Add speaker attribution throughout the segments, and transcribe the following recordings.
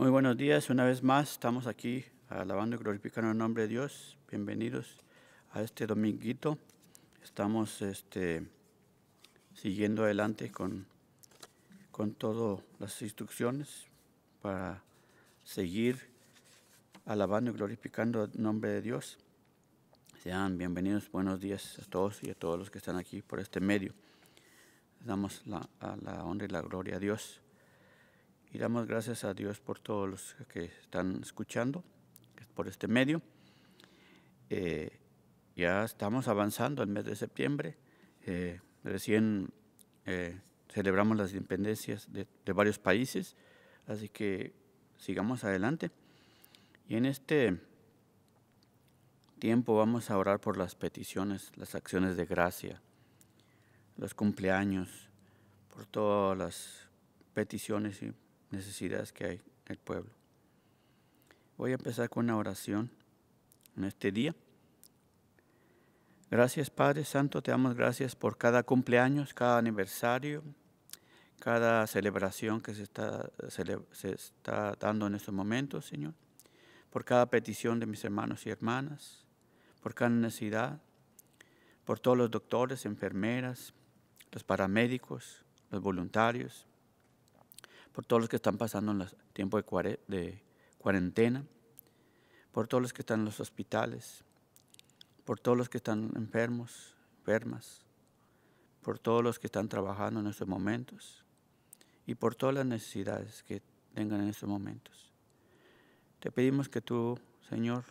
Speaker 1: Muy buenos días, una vez más estamos aquí alabando y glorificando el nombre de Dios. Bienvenidos a este dominguito. Estamos este, siguiendo adelante con, con todas las instrucciones para seguir alabando y glorificando el nombre de Dios. Sean bienvenidos, buenos días a todos y a todos los que están aquí por este medio. Damos la, a la honra y la gloria a Dios y damos gracias a Dios por todos los que están escuchando por este medio. Eh, ya estamos avanzando el mes de septiembre. Eh, recién eh, celebramos las independencias de, de, varios países, así que sigamos adelante. Y en este tiempo vamos a orar por las peticiones, las acciones de gracia, los cumpleaños, por todas las peticiones y necesidades que hay en el pueblo. Voy a empezar con una oración en este día. Gracias Padre Santo, te damos gracias por cada cumpleaños, cada aniversario, cada celebración que se está, dando en estos momentos, Señor. Por cada petición de mis hermanos y hermanas, por cada necesidad, por todos los doctores, enfermeras, los paramédicos, los voluntarios, por todos los que están pasando en los tiempo de, cuarentena, por todos los que están en los hospitales, por todos los que están enfermos, enfermas, por todos los que están trabajando en estos momentos y por todas las necesidades que tengan en estos momentos. Te pedimos que tú, Señor,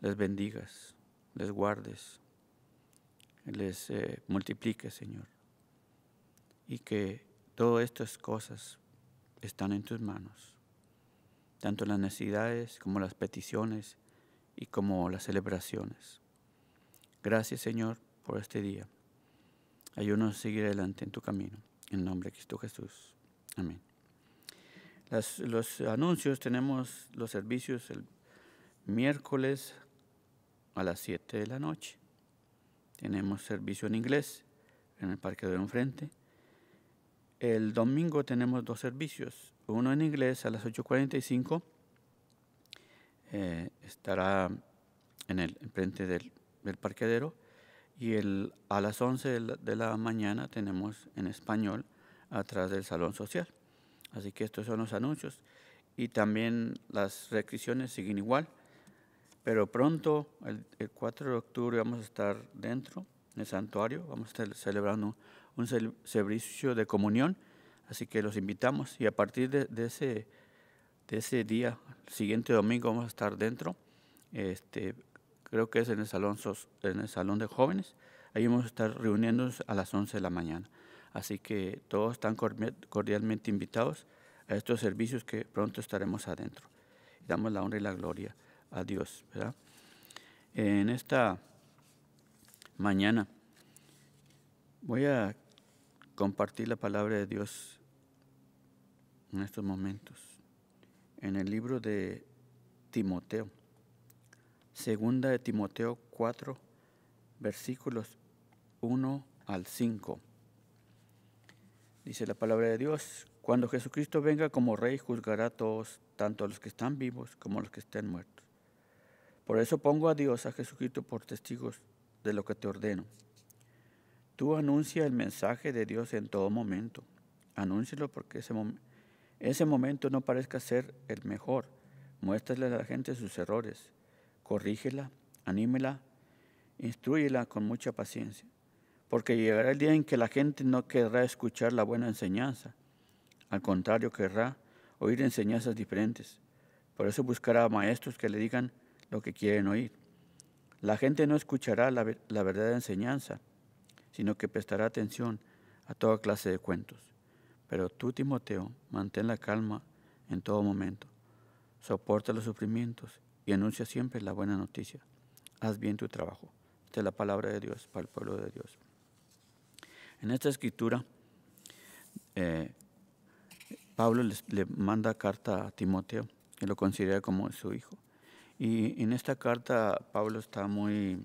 Speaker 1: les bendigas, les guardes, les eh, multipliques, Señor, y que Todas estas cosas están en tus manos, tanto las necesidades como las peticiones y como las celebraciones. Gracias Señor por este día. Ayúdanos a seguir adelante en tu camino. En nombre de Cristo Jesús. Amén. los anuncios tenemos los servicios el miércoles a las 7 de la noche. Tenemos servicio en inglés en el Parque de Enfrente. El domingo tenemos dos servicios, uno en inglés a las 8.45, eh, estará en el frente del, del, parqueadero, y el, a las 11 de la, mañana tenemos en español atrás del salón social. Así que estos son los anuncios y también las restricciones siguen igual, pero pronto, el, 4 de octubre, vamos a estar dentro, en el santuario, vamos a estar celebrando un servicio de comunión. Así que los invitamos y a partir de, ese, de ese día, el siguiente domingo, vamos a estar dentro. Este, creo que es en el, salón, en el salón de jóvenes. Ahí vamos a estar reuniéndonos a las 11 de la mañana. Así que todos están cordialmente invitados a estos servicios que pronto estaremos adentro. Damos la honra y la gloria a Dios. En esta mañana voy a compartir la palabra de Dios en estos momentos. En el libro de Timoteo, segunda de Timoteo 4, versículos 1 al 5. Dice la palabra de Dios, cuando Jesucristo venga como rey juzgará a todos, tanto a los que están vivos como a los que estén muertos. Por eso pongo a Dios, a Jesucristo, por testigos de lo que te ordeno Tú anuncia el mensaje de Dios en todo momento. Anúncialo porque ese, ese momento no parezca ser el mejor. Muéstrale a la gente sus errores. Corrígela, anímela, instruyela con mucha paciencia. Porque llegará el día en que la gente no querrá escuchar la buena enseñanza. Al contrario, querrá oír enseñanzas diferentes. Por eso buscará maestros que le digan lo que quieren oír. La gente no escuchará la, la verdadera enseñanza sino que prestará atención a toda clase de cuentos. Pero tú, Timoteo, mantén la calma en todo momento. Soporta los sufrimientos y anuncia siempre la buena noticia. Haz bien tu trabajo. Esta es la palabra de Dios para el pueblo de Dios. En esta escritura, eh, Pablo le manda carta a Timoteo, que lo considera como su hijo. Y en esta carta Pablo está muy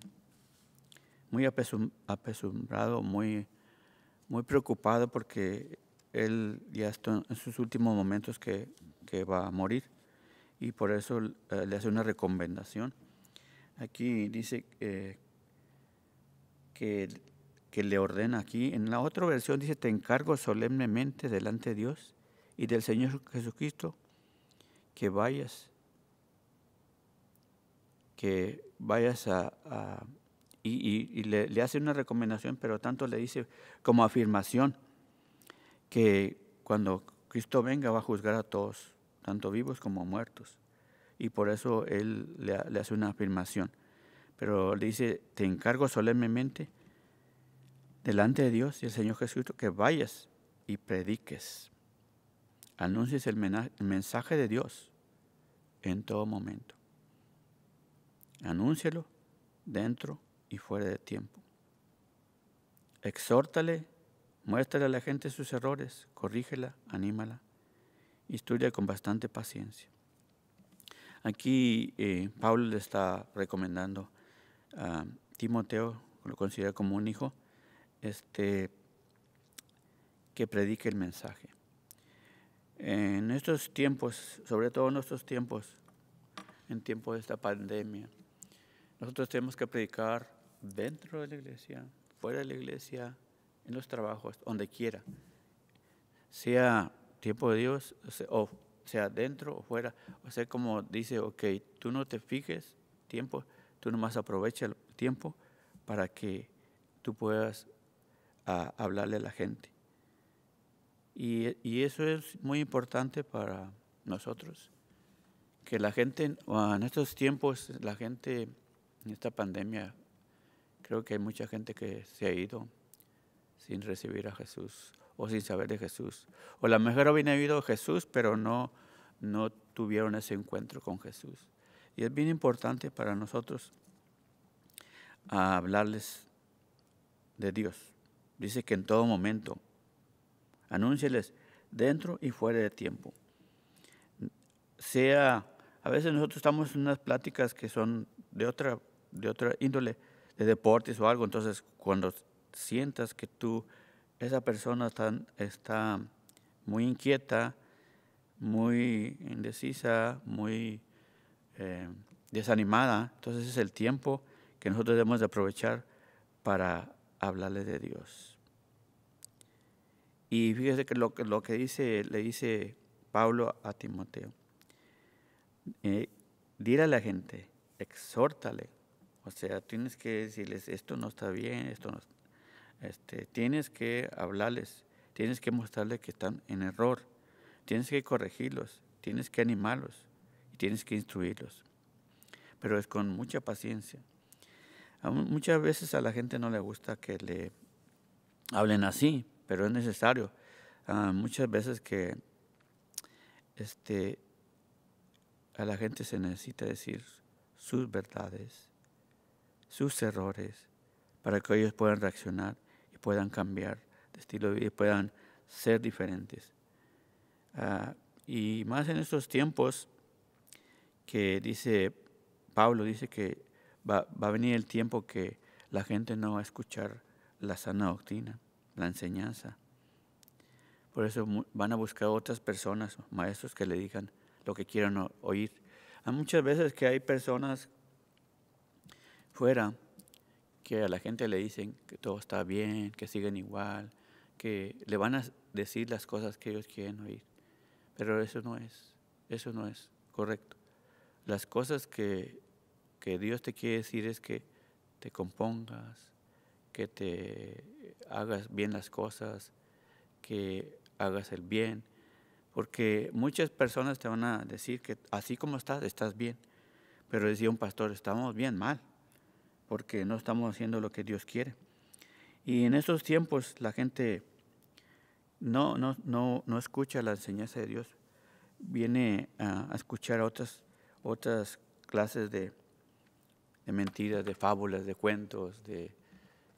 Speaker 1: muy apesumbrado, muy, muy preocupado porque él ya está en sus últimos momentos que, va a morir y por eso eh, le hace una recomendación. Aquí dice eh, que, que le ordena aquí, en la otra versión dice, te encargo solemnemente delante de Dios y del Señor Jesucristo que vayas, que vayas a y, le, hace una recomendación, pero tanto le dice como afirmación que cuando Cristo venga va a juzgar a todos, tanto vivos como muertos. Y por eso él le, hace una afirmación. Pero le dice, te encargo solemnemente delante de Dios y el Señor Jesucristo que vayas y prediques. Anuncies el, el mensaje de Dios en todo momento. Anúncialo dentro y fuera de tiempo. Exhórtale, muéstrale a la gente sus errores, corrígela, anímala, estudia con bastante paciencia. Aquí eh, Pablo le está recomendando a Timoteo, lo considera como un hijo, este, que predique el mensaje. En estos tiempos, sobre todo en estos tiempos, en tiempos de esta pandemia, nosotros tenemos que predicar dentro de la iglesia, fuera de la iglesia, en los trabajos, donde quiera. Sea tiempo de Dios, o sea dentro o fuera. O sea, como dice, ok, tú no te fijes tiempo, tú nomás aprovecha el tiempo para que tú puedas ah, hablarle a la gente. Y, y, eso es muy importante para nosotros, que la gente, ah, en estos tiempos, la gente, en esta pandemia, Creo que hay mucha gente que se ha ido sin recibir a Jesús o sin saber de Jesús. O la mejor habían oído Jesús, pero no, no tuvieron ese encuentro con Jesús. Y es bien importante para nosotros ah, hablarles de Dios. Dice que en todo momento, anúnciales dentro y fuera de tiempo. Sea, a veces nosotros estamos en unas pláticas que son de otra, de otra índole, de deportes o algo, entonces cuando sientas que tú, esa persona está, está muy inquieta, muy indecisa, muy eh, desanimada, entonces es el tiempo que nosotros debemos de aprovechar para hablarle de Dios. Y fíjese que lo, que dice, le dice Pablo a Timoteo, eh, dile a la gente, exhórtale, o sea, tienes que decirles, esto no está bien, esto no este, tienes que hablarles, tienes que mostrarles que están en error, tienes que corregirlos, tienes que animarlos y tienes que instruirlos. Pero es con mucha paciencia. muchas veces a la gente no le gusta que le hablen así, pero es necesario. Ah, muchas veces que este, a la gente se necesita decir sus verdades, sus errores para que ellos puedan reaccionar y puedan cambiar de estilo de vida y puedan ser diferentes. Ah, y más en estos tiempos que dice Pablo, dice que va, va, a venir el tiempo que la gente no va a escuchar la sana doctrina, la enseñanza. Por eso van a buscar otras personas, maestros que le digan lo que quieran oír. Hay muchas veces que hay personas fuera que a la gente le dicen que todo está bien, que siguen igual, que le van a decir las cosas que ellos quieren oír. Pero eso no es, eso no es correcto. Las cosas que, Dios te quiere decir es que te compongas, que te hagas bien las cosas, que hagas el bien, porque muchas personas te van a decir que así como estás, estás bien. Pero decía un pastor, estamos bien mal porque no estamos haciendo lo que Dios quiere. Y en estos tiempos la gente no, no, escucha la enseñanza de Dios, viene a, escuchar otras, otras clases de, mentiras, de fábulas, de cuentos, de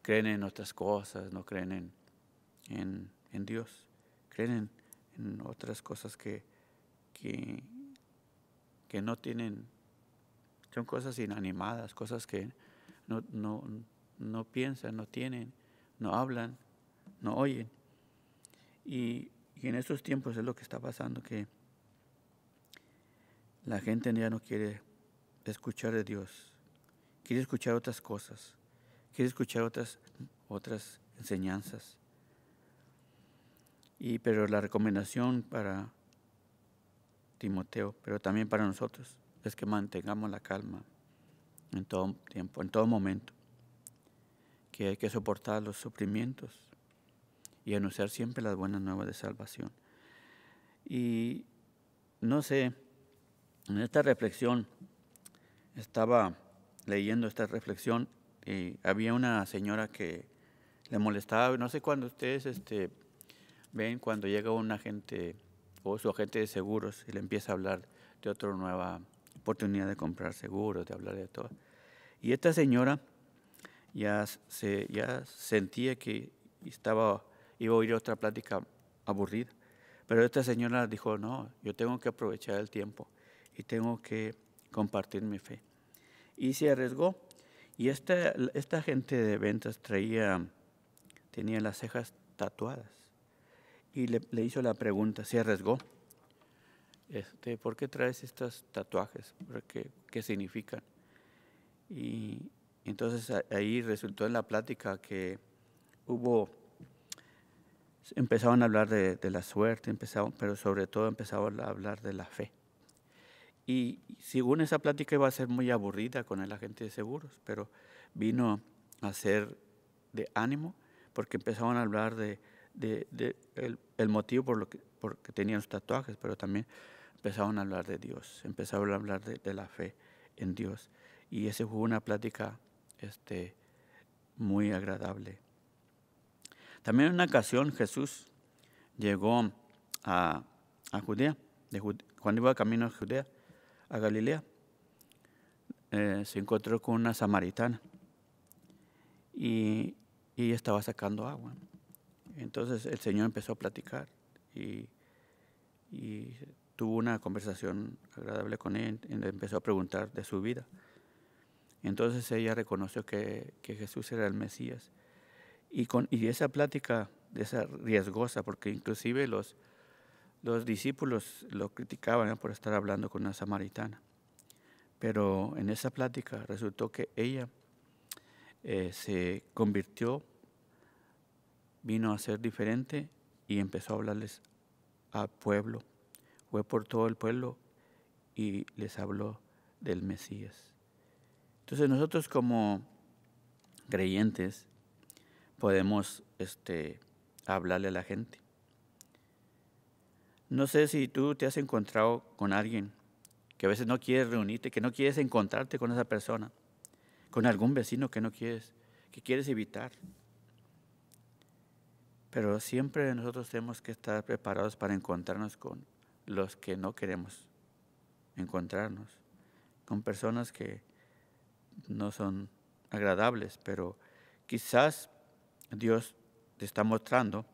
Speaker 1: creen en otras cosas, no creen en, Dios, creen en, otras cosas que, que no tienen, son cosas inanimadas, cosas que, no, no, piensan, no tienen, no hablan, no oyen. Y, en estos tiempos es lo que está pasando, que la gente ya no quiere escuchar de Dios, quiere escuchar otras cosas, quiere escuchar otras, otras enseñanzas. Y, pero la recomendación para Timoteo, pero también para nosotros, es que mantengamos la calma en todo tiempo, en todo momento, que hay que soportar los sufrimientos y anunciar siempre las buenas nuevas de salvación. Y no sé, en esta reflexión, estaba leyendo esta reflexión y había una señora que le molestaba, no sé cuándo ustedes este, ven cuando llega un agente o su agente de seguros y le empieza a hablar de otra nueva oportunidad de comprar seguros, de hablar de todo. Y esta señora ya, se, ya sentía que estaba, iba a oír otra plática aburrida. Pero esta señora dijo, no, yo tengo que aprovechar el tiempo y tengo que compartir mi fe. Y se arriesgó. Y esta, esta gente de ventas traía, tenía las cejas tatuadas. Y le, le hizo la pregunta, se arriesgó. Este, ¿por qué traes estos tatuajes? Qué, ¿Qué significan? Y entonces ahí resultó en la plática que hubo, empezaban a hablar de, la suerte, empezaban, pero sobre todo empezaban a hablar de la fe. Y según esa plática iba a ser muy aburrida con el agente de seguros, pero vino a ser de ánimo porque empezaban a hablar de, el, motivo por lo que tenían los tatuajes, pero también empezaron a hablar de Dios, empezaron a hablar de, la fe en Dios. Y esa fue una plática este, muy agradable. También en una ocasión Jesús llegó a, a Judea, cuando iba camino a Judea, a Galilea, eh, se encontró con una samaritana y, estaba sacando agua. Entonces el Señor empezó a platicar y, y tuvo una conversación agradable con él y empezó a preguntar de su vida. Entonces ella reconoció que, Jesús era el Mesías. Y, con, esa plática, de esa riesgosa, porque inclusive los, los discípulos lo criticaban por estar hablando con una samaritana. Pero en esa plática resultó que ella eh, se convirtió, vino a ser diferente y empezó a hablarles al pueblo fue por todo el pueblo y les habló del Mesías. Entonces nosotros como creyentes podemos este, hablarle a la gente. No sé si tú te has encontrado con alguien que a veces no quieres reunirte, que no quieres encontrarte con esa persona, con algún vecino que no quieres, que quieres evitar. Pero siempre nosotros tenemos que estar preparados para encontrarnos con los que no queremos encontrarnos, con personas que no son agradables, pero quizás Dios te está mostrando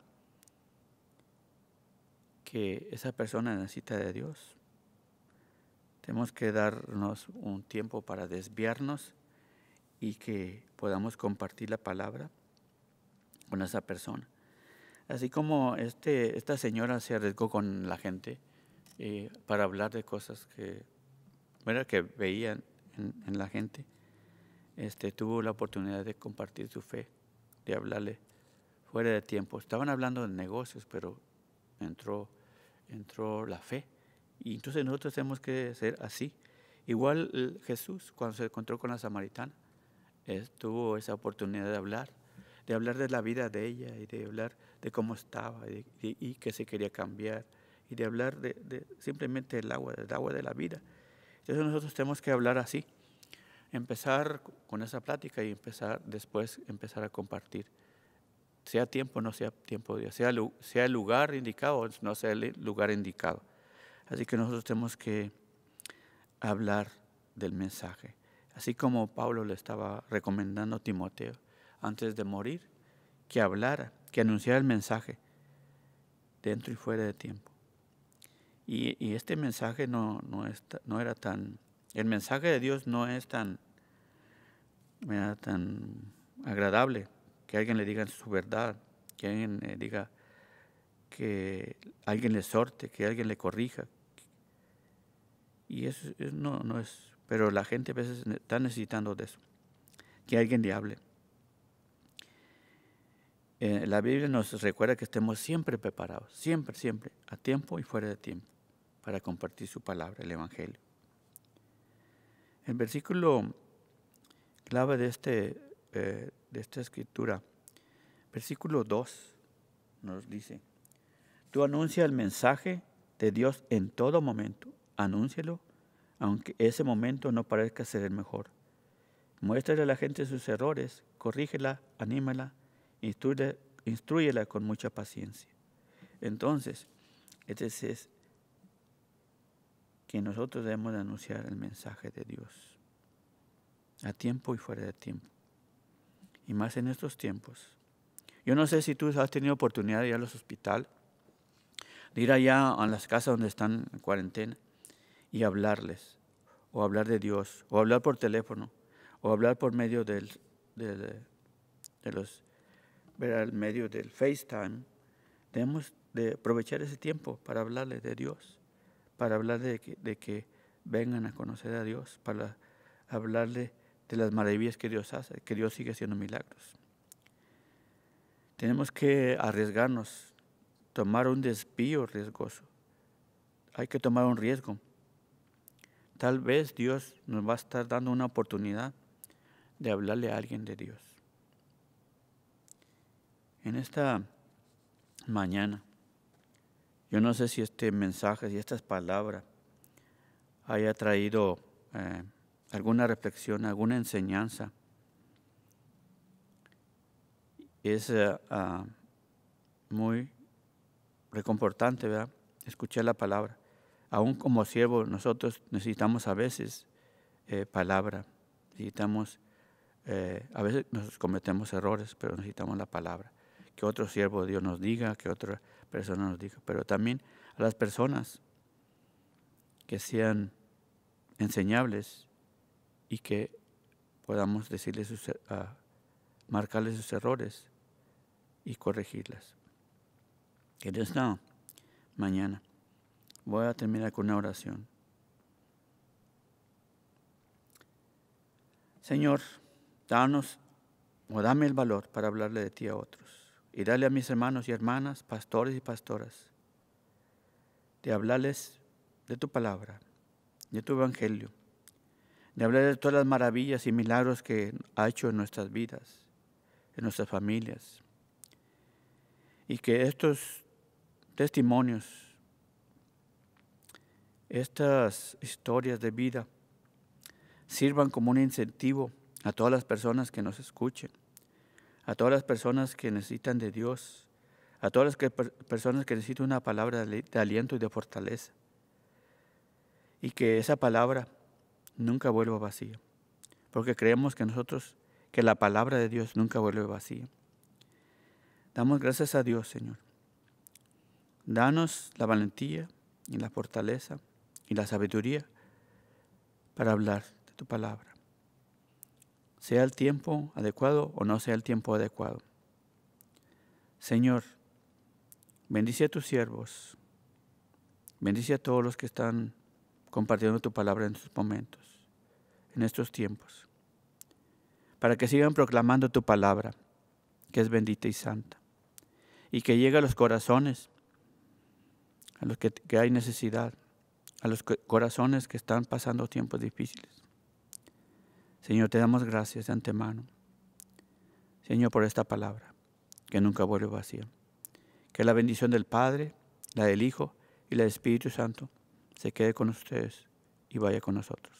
Speaker 1: que esa persona necesita de Dios. Tenemos que darnos un tiempo para desviarnos y que podamos compartir la palabra con esa persona. Así como este, esta señora se arriesgó con la gente, eh, para hablar de cosas que, que veían en, la gente. Este, tuvo la oportunidad de compartir su fe, de hablarle fuera de tiempo. Estaban hablando de negocios, pero entró, entró la fe. Y entonces nosotros tenemos que ser así. Igual eh, Jesús, cuando se encontró con la samaritana, eh, tuvo esa oportunidad de hablar, de hablar de la vida de ella y de hablar de cómo estaba y, y que se quería cambiar y de hablar de, simplemente el agua, del agua de la vida. Entonces nosotros tenemos que hablar así, empezar con esa plática y empezar después empezar a compartir. Sea tiempo, no sea tiempo, sea, sea el lugar indicado o no sea el lugar indicado. Así que nosotros tenemos que hablar del mensaje. Así como Pablo le estaba recomendando a Timoteo antes de morir, que hablara, que anunciara el mensaje dentro y fuera de tiempo. Y, este mensaje no, no, no era tan, el mensaje de Dios no es tan, tan agradable que alguien le diga su verdad, que alguien le eh, diga que alguien le sorte, que alguien le corrija. Y eso no, es, pero la gente a veces está necesitando de eso, que alguien le hable. Eh, la Biblia nos recuerda que estemos siempre preparados, siempre, siempre, a tiempo y fuera de tiempo para compartir su palabra, el Evangelio. El versículo clave de, este, eh, de esta escritura, versículo 2, nos dice, tú anuncia el mensaje de Dios en todo momento, anúncialo, aunque ese momento no parezca ser el mejor. Muéstrale a la gente sus errores, corrígela, anímala, instruyela, instruyela con mucha paciencia. Entonces, este es que nosotros debemos de anunciar el mensaje de Dios, a tiempo y fuera de tiempo, y más en estos tiempos. Yo no sé si tú has tenido oportunidad de ir los hospital, de ir allá a las casas donde están en cuarentena y hablarles, o hablar de Dios, o hablar por teléfono, o hablar por medio del, de los, ver al medio del FaceTime, debemos de aprovechar ese tiempo para hablarles de Dios para hablar de que, vengan a conocer a Dios, para hablarle de las maravillas que Dios hace, que Dios sigue haciendo milagros. Tenemos que arriesgarnos, tomar un desvío riesgoso. Hay que tomar un riesgo. Tal vez Dios nos va a estar dando una oportunidad de hablarle a alguien de Dios. En esta mañana yo no sé si este mensaje, si estas palabras haya traído eh, alguna reflexión, alguna enseñanza. Es eh, ah, muy reconfortante, ¿verdad? Escuchar la palabra. Aún como siervos, nosotros necesitamos a veces eh, palabra. Necesitamos, a veces nos cometemos errores, pero necesitamos la palabra. Que otro siervo de Dios nos diga, que otro nos dijo, pero también a las personas que sean enseñables y que podamos decirles er, marcarles sus errores y corregirlas. ¿Quieres no? Mañana voy a terminar con una oración. Señor, danos o dame el valor para hablarle de ti a otros y darle a mis hermanos y hermanas, pastores y pastoras, de hablarles de tu palabra, de tu evangelio, de hablar de todas las maravillas y milagros que ha hecho en nuestras vidas, en nuestras familias. Y que estos testimonios, estas historias de vida, sirvan como un incentivo a todas las personas que nos escuchen a todas las personas que necesitan de Dios, a todas las personas que necesitan una palabra de, de aliento y de fortaleza. Y que esa palabra nunca vuelva vacía, porque creemos que nosotros, que la palabra de Dios nunca vuelve vacía. Damos gracias a Dios, Señor. Danos la valentía y la fortaleza y la sabiduría para hablar de tu palabra sea el tiempo adecuado o no sea el tiempo adecuado. Señor, bendice a tus siervos, bendice a todos los que están compartiendo tu palabra en estos momentos, en estos tiempos, para que sigan proclamando tu palabra, que es bendita y santa, y que llegue a los corazones, a los que, hay necesidad, a los corazones que están pasando tiempos difíciles Señor, te damos gracias de antemano. Señor, por esta palabra, que nunca vuelve vacía. Que la bendición del Padre, la del Hijo y la del Espíritu Santo se quede con ustedes y vaya con nosotros.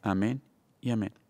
Speaker 1: Amén y amén.